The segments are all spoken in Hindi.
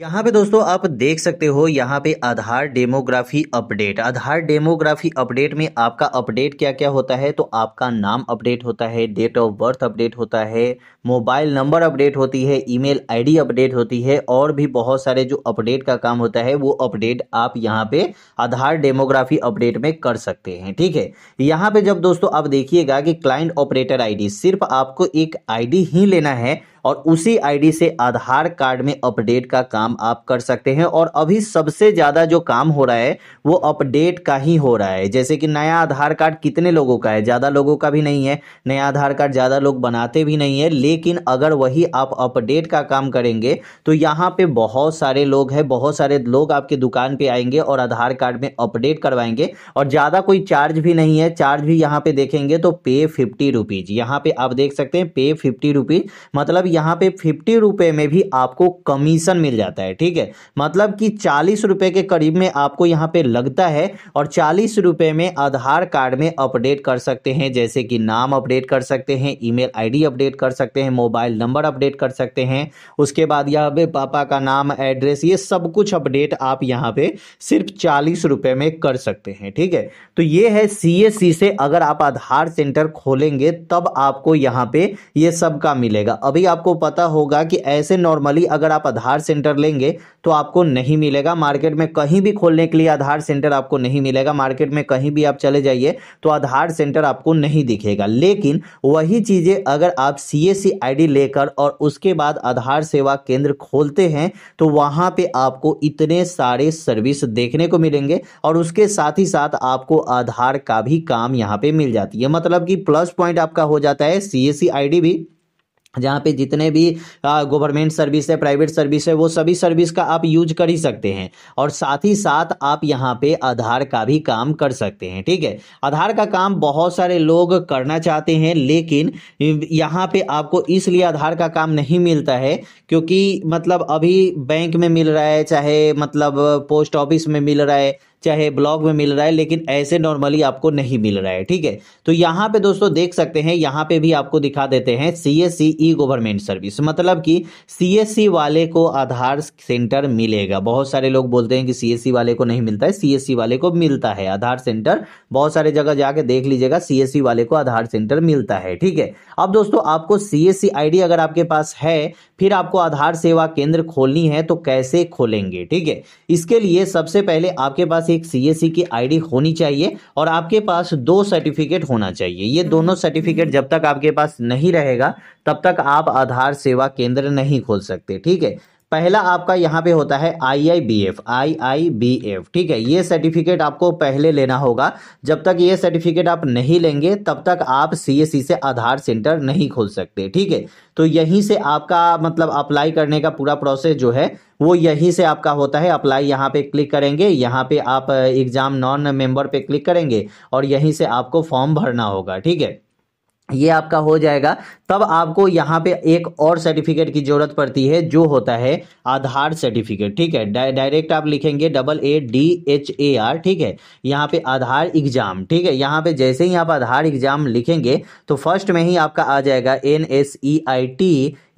यहाँ पे दोस्तों आप देख सकते हो यहाँ पे Aadhaar demography update Aadhaar demography update में आपका अपडेट क्या क्या होता है तो आपका नाम अपडेट होता है डेट ऑफ बर्थ अपडेट होता है मोबाइल नंबर अपडेट होती है ईमेल आईडी अपडेट होती है और भी बहुत सारे जो अपडेट का काम होता है वो अपडेट आप यहाँ पे आधार डेमोग्राफी अपडेट में कर सकते हैं ठीक है यहाँ पे जब दोस्तों आप देखिएगा कि क्लाइंट ऑपरेटर आईडी सिर्फ आपको एक आईडी ही लेना है और उसी आईडी से आधार कार्ड में अपडेट का काम आप कर सकते हैं और अभी सबसे ज़्यादा जो काम हो रहा है वो अपडेट का ही हो रहा है जैसे कि नया आधार कार्ड कितने लोगों का है ज़्यादा लोगों का भी नहीं है नया आधार कार्ड ज़्यादा लोग बनाते भी नहीं है लेकिन अगर वही आप अपडेट का काम करेंगे तो यहाँ पे बहुत सारे लोग हैं बहुत सारे लोग आपके दुकान पे आएंगे और आधार कार्ड में अपडेट करवाएंगे और ज़्यादा कोई चार्ज भी नहीं है चार्ज भी यहाँ पे देखेंगे तो पे फिफ्टी रुपीज़ यहाँ पे आप देख सकते हैं पे फिफ्टी रुपीज़ मतलब यहाँ पे फिफ्टी रुपये में भी आपको कमीशन मिल जाता है ठीक है मतलब कि चालीस रुपये के करीब में आपको यहाँ पे लगता है और चालीस रुपये में आधार कार्ड में अपडेट कर सकते हैं जैसे कि नाम अपडेट कर सकते हैं ईमेल आईडी अपडेट कर सकते हैं मोबाइल नंबर अपडेट कर सकते हैं उसके बाद यहाँ पे पापा का नाम एड्रेस ये सब कुछ अपडेट आप यहाँ पे सिर्फ चालीस रुपये में कर सकते हैं ठीक है तो ये है सी e से अगर आप आधार सेंटर खोलेंगे तब आपको यहाँ पे ये सब का मिलेगा अभी आप आपको पता होगा कि ऐसे नॉर्मली अगर आप आधार सेंटर लेंगे तो आपको नहीं मिलेगा मार्केट में कहीं भी खोलने के लिए आधार सेंटर आपको नहीं मिलेगा मार्केट में कहीं भी आप चले जाइए तो आधार सेंटर आपको नहीं दिखेगा लेकिन वही चीज़ें अगर आप सी एस लेकर और उसके बाद आधार सेवा केंद्र खोलते हैं तो वहाँ पर आपको इतने सारे सर्विस देखने को मिलेंगे और उसके साथ ही साथ आपको आधार का भी काम यहाँ पर मिल जाती है मतलब कि प्लस पॉइंट आपका हो जाता है सी एस भी जहाँ पे जितने भी गवर्नमेंट सर्विस है प्राइवेट सर्विस है वो सभी सर्विस का आप यूज कर ही सकते हैं और साथ ही साथ आप यहाँ पे आधार का भी काम कर सकते हैं ठीक है आधार का काम बहुत सारे लोग करना चाहते हैं लेकिन यहाँ पे आपको इसलिए आधार का काम नहीं मिलता है क्योंकि मतलब अभी बैंक में मिल रहा है चाहे मतलब पोस्ट ऑफिस में मिल रहा है चाहे ब्लॉग में मिल रहा है लेकिन ऐसे नॉर्मली आपको नहीं मिल रहा है ठीक है तो यहाँ पे दोस्तों देख सकते हैं यहाँ पे भी आपको दिखा देते हैं C S C e government service मतलब कि सी एस सी वाले को आधार सेंटर मिलेगा बहुत सारे लोग बोलते हैं कि सी एस सी वाले को नहीं मिलता है सी एस सी वाले को मिलता है आधार सेंटर बहुत सारे जगह जाके देख लीजिएगा सी एस सी वाले को आधार सेंटर मिलता है ठीक है अब दोस्तों आपको सी एस सी आई डी अगर आपके पास है फिर आपको आधार सेवा केंद्र खोलनी है तो कैसे खोलेंगे ठीक है इसके लिए सबसे पहले आपके पास एक सी e की आईडी होनी चाहिए और आपके पास दो सर्टिफिकेट होना चाहिए ये हम्म। दोनों सर्टिफिकेट जब तक आपके पास नहीं रहेगा तब तक आप आधार सेवा केंद्र नहीं खोल सकते ठीक है पहला आपका यहाँ पे होता है I I B F I I B F ठीक है ये सर्टिफिकेट आपको पहले लेना होगा जब तक ये सर्टिफिकेट आप नहीं लेंगे तब तक आप सी एस सी से आधार सेंटर नहीं खोल सकते ठीक है तो यहीं से आपका मतलब अप्लाई करने का पूरा प्रोसेस जो है वो यहीं से आपका होता है अप्लाई यहाँ पे क्लिक करेंगे यहाँ पे आप एग्ज़ाम नॉन मेंबर पे क्लिक करेंगे और यहीं से आपको फॉर्म भरना होगा ठीक है ये आपका हो जाएगा तब आपको यहाँ पे एक और सर्टिफिकेट की ज़रूरत पड़ती है जो होता है आधार सर्टिफिकेट ठीक है डायरेक्ट आप लिखेंगे double A D H A R ठीक है यहाँ पे आधार एग्ज़ाम ठीक है यहाँ पे जैसे ही आप आधार एग्ज़ाम लिखेंगे तो फर्स्ट में ही आपका आ जाएगा N S E I T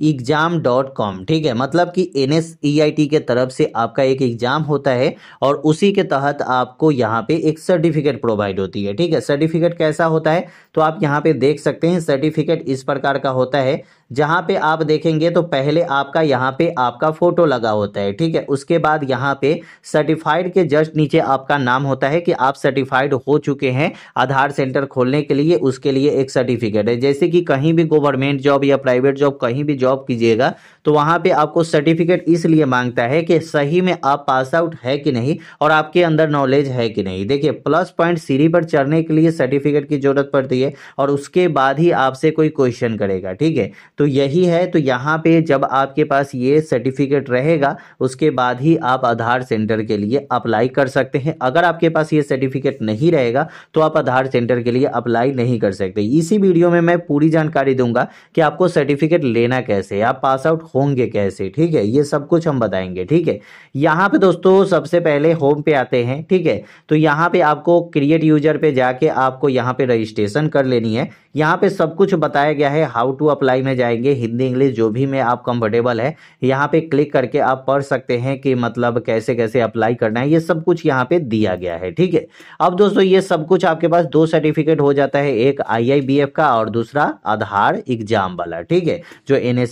exam dot com ठीक है मतलब कि N S E I T के तरफ से आपका एक एग्ज़ाम होता है और उसी के तहत आपको यहाँ पे एक सर्टिफिकेट प्रोवाइड होती है ठीक है सर्टिफिकेट कैसा होता है तो आप यहाँ पे देख सकते सकते हैं सर्टिफिकेट इस प्रकार का होता है जहाँ पे आप देखेंगे तो पहले आपका यहाँ पे आपका फ़ोटो लगा होता है ठीक है उसके बाद यहाँ पे सर्टिफाइड के जस्ट नीचे आपका नाम होता है कि आप सर्टिफाइड हो चुके हैं आधार सेंटर खोलने के लिए उसके लिए एक सर्टिफिकेट है जैसे कि कहीं भी गवर्नमेंट जॉब या प्राइवेट जॉब कहीं भी जॉब कीजिएगा तो वहाँ पर आपको सर्टिफिकेट इसलिए मांगता है कि सही में आप पास आउट है कि नहीं और आपके अंदर नॉलेज है कि नहीं देखिए प्लस पॉइंट सीढ़ी पर चढ़ने के लिए सर्टिफिकेट की जरूरत पड़ती है और उसके बाद ही आपसे कोई क्वेश्चन करेगा ठीक है तो तो यही है तो यहाँ पे जब आपके पास ये सर्टिफिकेट रहेगा उसके बाद ही आप आधार सेंटर के लिए अप्लाई कर सकते हैं अगर आपके पास ये सर्टिफिकेट नहीं रहेगा तो आप आधार सेंटर के लिए अप्लाई नहीं कर सकते इसी वीडियो में मैं पूरी जानकारी दूंगा कि आपको सर्टिफिकेट लेना कैसे आप पास आउट होंगे कैसे ठीक है ये सब कुछ हम बताएंगे ठीक है यहाँ पे दोस्तों सबसे पहले होम पे आते हैं ठीक है तो यहाँ पे आपको क्रिएट यूजर पे जाके आपको यहाँ पे रजिस्ट्रेशन कर लेनी है यहाँ पे सब कुछ बताया गया है हाउ टू अप्लाई में जाएंगे हिंदी इंग्लिश जो भी में आप कंफर्टेबल है यहाँ पे क्लिक करके आप पढ़ सकते हैं कि मतलब कैसे कैसे अप्लाई करना है ये सब कुछ यहाँ पे दिया गया है ठीक है अब दोस्तों ये सब कुछ आपके पास दो सर्टिफिकेट हो जाता है एक आई का और दूसरा आधार एग्जाम वाला ठीक है जो एन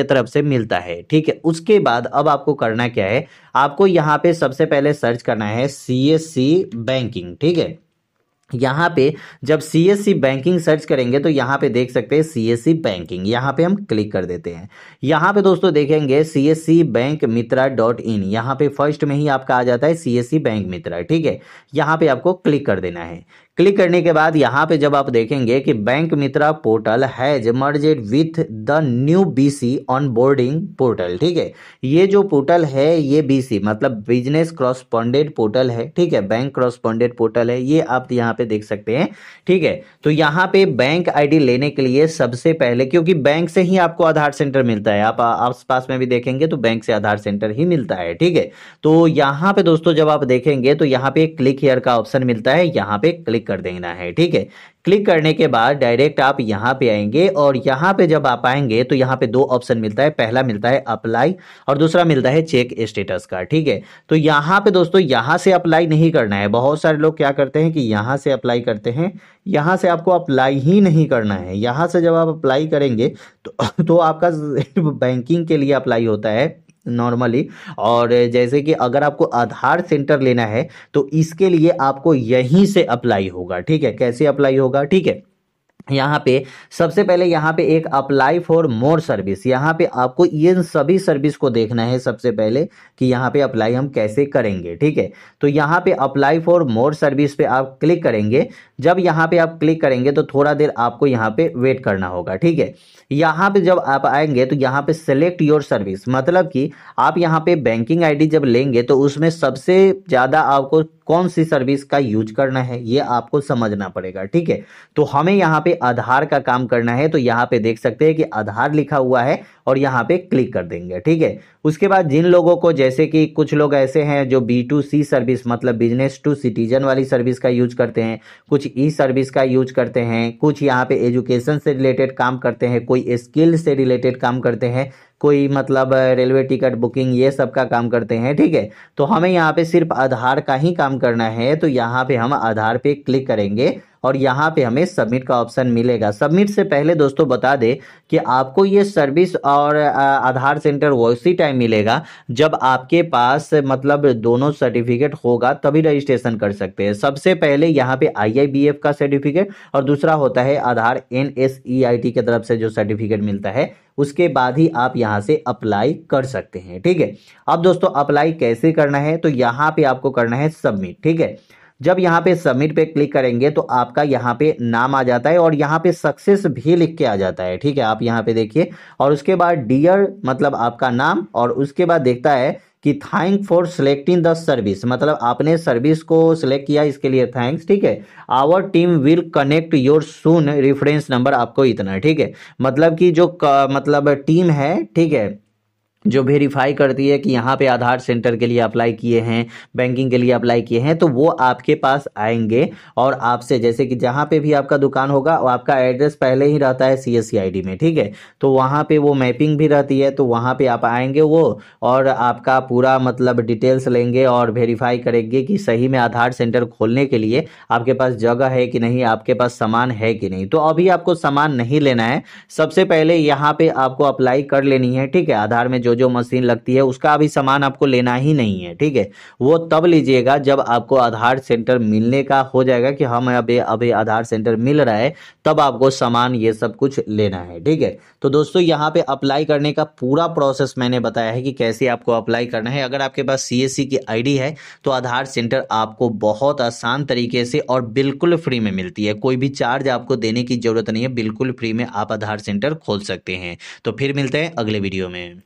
की तरफ से मिलता है ठीक है उसके बाद अब आपको करना क्या है आपको यहाँ पे सबसे पहले सर्च करना है सी बैंकिंग ठीक है यहाँ पे जब C S C banking search करेंगे तो यहाँ पे देख सकते हैं सी एस सी बैंकिंग यहाँ पे हम क्लिक कर देते हैं यहाँ पे दोस्तों देखेंगे C S C bank Mitra dot in यहाँ पे फर्स्ट में ही आपका आ जाता है सी एस सी बैंक मित्रा ठीक है यहाँ पे आपको क्लिक कर देना है क्लिक करने के बाद यहाँ पे जब आप देखेंगे कि bank Mitra portal has merged with the new BC onboarding portal ठीक है ये जो पोर्टल है ये बीसी मतलब बिजनेस क्रॉसपॉन्डेड पोर्टल है ठीक है बैंक क्रॉसपॉन्डेड पोर्टल है ये आप यहाँ पे देख सकते हैं ठीक है तो यहाँ पे बैंक आईडी लेने के लिए सबसे पहले क्योंकि बैंक से ही आपको आधार सेंटर मिलता है आप आस पास में भी देखेंगे तो बैंक से आधार सेंटर ही मिलता है ठीक है तो यहाँ पे दोस्तों जब आप देखेंगे तो यहाँ पे क्लिक हेयर का ऑप्शन मिलता है यहाँ पे क्लिक क्लिक कर देना है ठीक है क्लिक करने के बाद डायरेक्ट आप यहाँ पे आएंगे और यहाँ पे जब आप आएंगे तो यहाँ पे दो ऑप्शन मिलता है पहला मिलता है अप्लाई और दूसरा मिलता है चेक स्टेटस का ठीक है तो यहाँ पे दोस्तों यहाँ से अप्लाई नहीं करना है बहुत सारे लोग क्या करते हैं कि यहाँ से अप्लाई करते हैं यहाँ से आपको अप्लाई ही नहीं करना है यहाँ से जब आप अप्लाई करेंगे तो, तो आपका बैंकिंग के लिए अप्लाई होता है नॉर्मली और जैसे कि अगर आपको आधार सेंटर लेना है तो इसके लिए आपको यहीं से अप्लाई होगा ठीक है कैसे अप्लाई होगा ठीक है यहाँ पे सबसे पहले यहाँ पे एक अप्लाई फॉर मोर सर्विस यहाँ पे आपको इन सभी सर्विस को देखना है सबसे पहले कि यहाँ पे अप्लाई हम कैसे करेंगे ठीक है तो यहाँ पे अप्लाई फॉर मोर सर्विस पे आप क्लिक करेंगे जब यहाँ पे आप क्लिक करेंगे तो थोड़ा देर आपको यहाँ पे वेट करना होगा ठीक है यहाँ पे जब आप आएंगे तो यहाँ पे सेलेक्ट योर सर्विस मतलब कि आप यहाँ पे बैंकिंग आईडी जब लेंगे तो उसमें सबसे ज़्यादा आपको कौन सी सर्विस का यूज करना है ये आपको समझना पड़ेगा ठीक है तो हमें यहाँ पे आधार का काम करना है तो यहाँ पे देख सकते हैं कि आधार लिखा हुआ है और यहाँ पे क्लिक कर देंगे ठीक है उसके बाद जिन लोगों को जैसे कि कुछ लोग ऐसे हैं जो बी टू सी सर्विस मतलब बिजनेस टू सिटीजन वाली सर्विस का यूज करते हैं कुछ ई सर्विस का यूज करते हैं कुछ यहाँ पे एजुकेशन से रिलेटेड काम करते हैं कोई स्किल से रिलेटेड काम करते हैं कोई मतलब रेलवे टिकट बुकिंग ये सब का काम करते हैं ठीक है तो हमें यहाँ पे सिर्फ आधार का ही काम करना है तो यहाँ पे हम आधार पे क्लिक करेंगे और यहाँ पे हमें सबमिट का ऑप्शन मिलेगा सबमिट से पहले दोस्तों बता दें कि आपको ये सर्विस और आधार सेंटर वो उसी टाइम मिलेगा जब आपके पास मतलब दोनों सर्टिफिकेट होगा तभी रजिस्ट्रेशन कर सकते हैं सबसे पहले यहाँ पे आई का सर्टिफिकेट और दूसरा होता है आधार एनएसईआईटी e की तरफ से जो सर्टिफिकेट मिलता है उसके बाद ही आप यहाँ से अप्लाई कर सकते हैं ठीक है अब दोस्तों अप्लाई कैसे करना है तो यहाँ पे आपको करना है सबमिट ठीक है जब यहाँ पे सबमिट पे क्लिक करेंगे तो आपका यहाँ पे नाम आ जाता है और यहाँ पे सक्सेस भी लिख के आ जाता है ठीक है आप यहाँ पे देखिए और उसके बाद डियर मतलब आपका नाम और उसके बाद देखता है कि thank for selecting the service मतलब आपने सर्विस को सिलेक्ट किया इसके लिए थैंक्स ठीक है our team will connect your soon reference number आपको इतना ठीक है मतलब कि जो मतलब टीम है ठीक है जो वेरीफाई करती है कि यहाँ पे आधार सेंटर के लिए अप्लाई किए हैं बैंकिंग के लिए अप्लाई किए हैं तो वो आपके पास आएंगे और आपसे जैसे कि जहाँ पे भी आपका दुकान होगा और आपका एड्रेस पहले ही रहता है सी एस में ठीक है तो वहाँ पे वो मैपिंग भी रहती है तो वहाँ पे आप आएंगे वो और आपका पूरा मतलब डिटेल्स लेंगे और वेरीफाई करेंगे कि सही में आधार सेंटर खोलने के लिए आपके पास जगह है कि नहीं आपके पास सामान है कि नहीं तो अभी आपको सामान नहीं लेना है सबसे पहले यहाँ पर आपको अप्लाई कर लेनी है ठीक है आधार में जो जो मशीन लगती है उसका अभी सामान आपको लेना ही नहीं है ठीक है वो तब लीजिएगा जब आपको आधार सेंटर मिलने का हो जाएगा कि हम हाँ, अभी अभी आधार सेंटर मिल रहा है तब आपको सामान ये सब कुछ लेना है ठीक है तो दोस्तों यहाँ पे अप्लाई करने का पूरा प्रोसेस मैंने बताया है कि कैसे आपको अप्लाई करना है अगर आपके पास सी की आई है तो आधार सेंटर आपको बहुत आसान तरीके से और बिल्कुल फ्री में मिलती है कोई भी चार्ज आपको देने की जरूरत नहीं है बिल्कुल फ्री में आप आधार सेंटर खोल सकते हैं तो फिर मिलते हैं अगले वीडियो में